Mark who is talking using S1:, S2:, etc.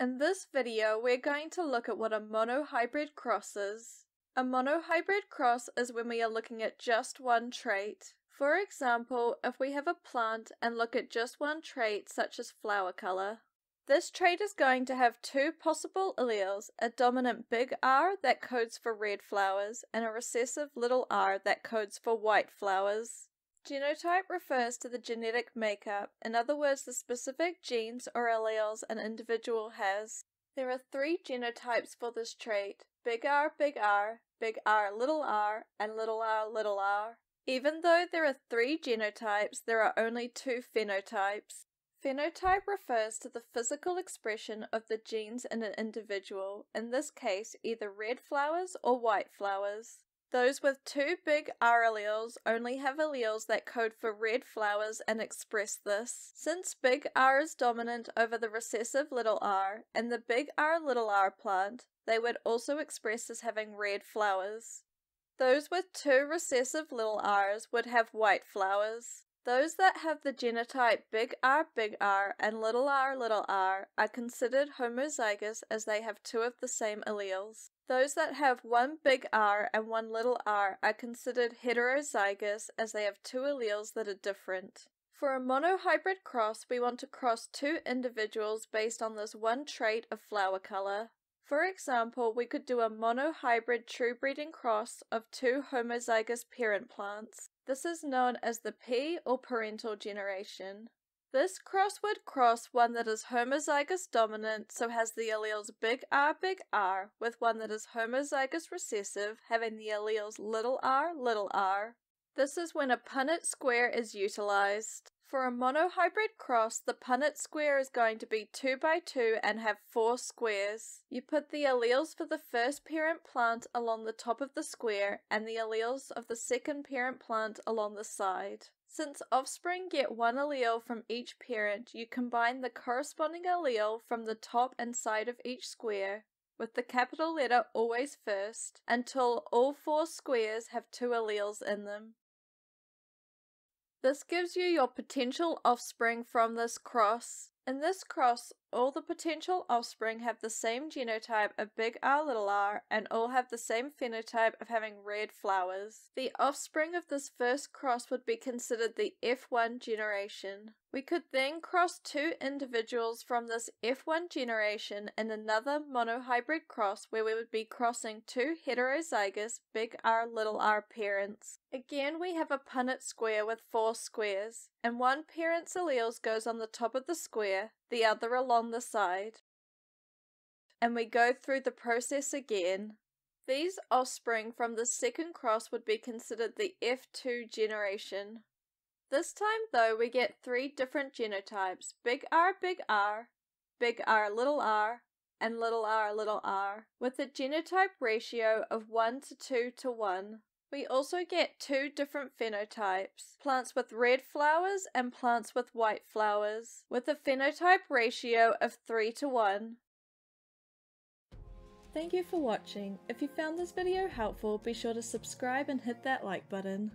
S1: In this video, we're going to look at what a monohybrid cross is. A monohybrid cross is when we are looking at just one trait. For example, if we have a plant and look at just one trait such as flower colour. This trait is going to have two possible alleles, a dominant big R that codes for red flowers and a recessive little r that codes for white flowers. Genotype refers to the genetic makeup, in other words, the specific genes or alleles an individual has. There are three genotypes for this trait big R, big R, big R, little r, and little r, little r. Even though there are three genotypes, there are only two phenotypes. Phenotype refers to the physical expression of the genes in an individual, in this case, either red flowers or white flowers. Those with two big R alleles only have alleles that code for red flowers and express this. Since big R is dominant over the recessive little r and the big R little r plant, they would also express as having red flowers. Those with two recessive little r's would have white flowers. Those that have the genotype big R big R and little r little r are considered homozygous as they have two of the same alleles. Those that have one big R and one little r are considered heterozygous as they have two alleles that are different. For a monohybrid cross, we want to cross two individuals based on this one trait of flower color. For example, we could do a monohybrid true breeding cross of two homozygous parent plants. This is known as the P or parental generation. This cross would cross one that is homozygous dominant, so has the alleles big R, big R, with one that is homozygous recessive, having the alleles little r, little r. This is when a Punnett square is utilized. For a monohybrid cross, the Punnett square is going to be 2 by 2 and have 4 squares. You put the alleles for the first parent plant along the top of the square and the alleles of the second parent plant along the side. Since offspring get one allele from each parent, you combine the corresponding allele from the top and side of each square, with the capital letter always first, until all four squares have two alleles in them. This gives you your potential offspring from this cross, and this cross all the potential offspring have the same genotype of big R little r and all have the same phenotype of having red flowers. The offspring of this first cross would be considered the F1 generation. We could then cross two individuals from this F1 generation in another monohybrid cross where we would be crossing two heterozygous big R little r parents. Again we have a Punnett square with four squares, and one parent's alleles goes on the top of the square, the other along the side, and we go through the process again, these offspring from the second cross would be considered the F2 generation. This time though we get three different genotypes, big R, big R, big R, little r, and little r, little r, with a genotype ratio of 1 to 2 to 1. We also get two different phenotypes plants with red flowers and plants with white flowers, with a phenotype ratio of 3 to 1. Thank you for watching. If you found this video helpful, be sure to subscribe and hit that like button.